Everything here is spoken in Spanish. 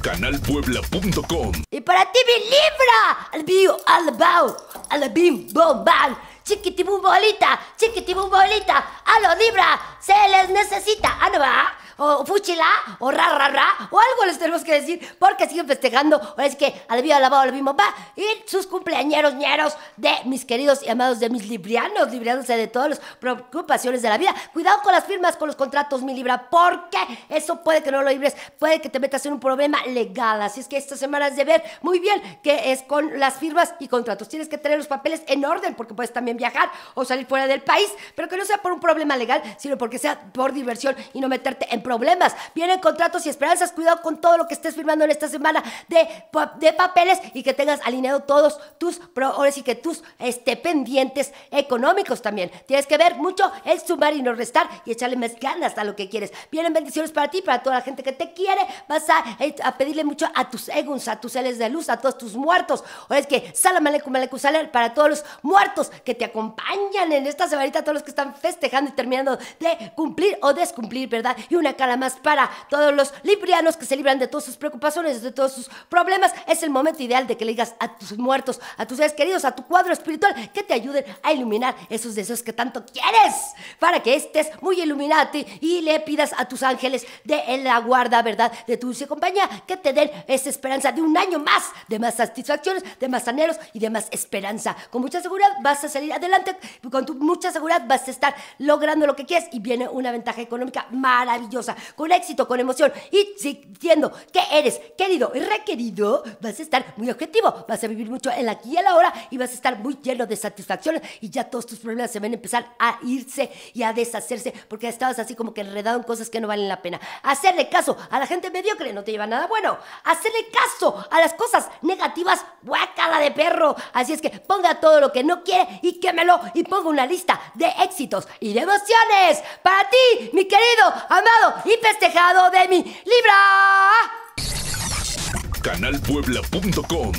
canalpuebla.com. Y para ti mi libra, al bio, al bao, al bim, bom, chiqui chiquitibum bolita, chiquitibum bolita, a los libra, se les necesita, ah, a o fuchila, o ra, ra, o algo les tenemos que decir, porque siguen festejando, o es que al vivo alabado, al mismo va, y sus cumpleañeros, ñeros de mis queridos y amados, de mis librianos, libriándose de todas las preocupaciones de la vida. Cuidado con las firmas, con los contratos, mi libra, porque eso puede que no lo libres, puede que te metas en un problema legal, así es que esta semana es de ver muy bien qué es con las firmas y contratos. Tienes que tener los papeles en orden, porque puedes también viajar o salir fuera del país, pero que no sea por un problema legal, sino porque sea por diversión y no meterte en problemas problemas. Vienen contratos y esperanzas. Cuidado con todo lo que estés firmando en esta semana de, de papeles y que tengas alineado todos tus, pro, y que tus este, pendientes económicos también. Tienes que ver mucho el sumar y no restar y echarle más ganas a lo que quieres. Vienen bendiciones para ti, para toda la gente que te quiere. Vas a, eh, a pedirle mucho a tus eguns, a tus seres de luz, a todos tus muertos. o es que salamalecu, salam para todos los muertos que te acompañan en esta semanita, todos los que están festejando y terminando de cumplir o descumplir, ¿verdad? Y una más para todos los librianos que se libran de todas sus preocupaciones, de todos sus problemas. Es el momento ideal de que le digas a tus muertos, a tus seres queridos, a tu cuadro espiritual, que te ayuden a iluminar esos deseos que tanto quieres, para que estés muy iluminado y le pidas a tus ángeles de la guarda, ¿verdad? De tu dulce compañía, que te den esa esperanza de un año más, de más satisfacciones, de más anhelos y de más esperanza. Con mucha seguridad vas a salir adelante, con mucha seguridad vas a estar logrando lo que quieres y viene una ventaja económica maravillosa con éxito, con emoción y sintiendo que eres querido y requerido, vas a estar muy objetivo, vas a vivir mucho en la aquí y en la hora y vas a estar muy lleno de satisfacciones y ya todos tus problemas se van a empezar a irse y a deshacerse porque estabas así como que enredado en cosas que no valen la pena. Hacerle caso a la gente mediocre no te lleva nada bueno. Hacerle caso a las cosas negativas, guácala de perro. Así es que ponga todo lo que no quiere y quémelo y ponga una lista de éxitos y de emociones para ti, mi querido, amado y festejado de mi Libra. Canalpuebla.com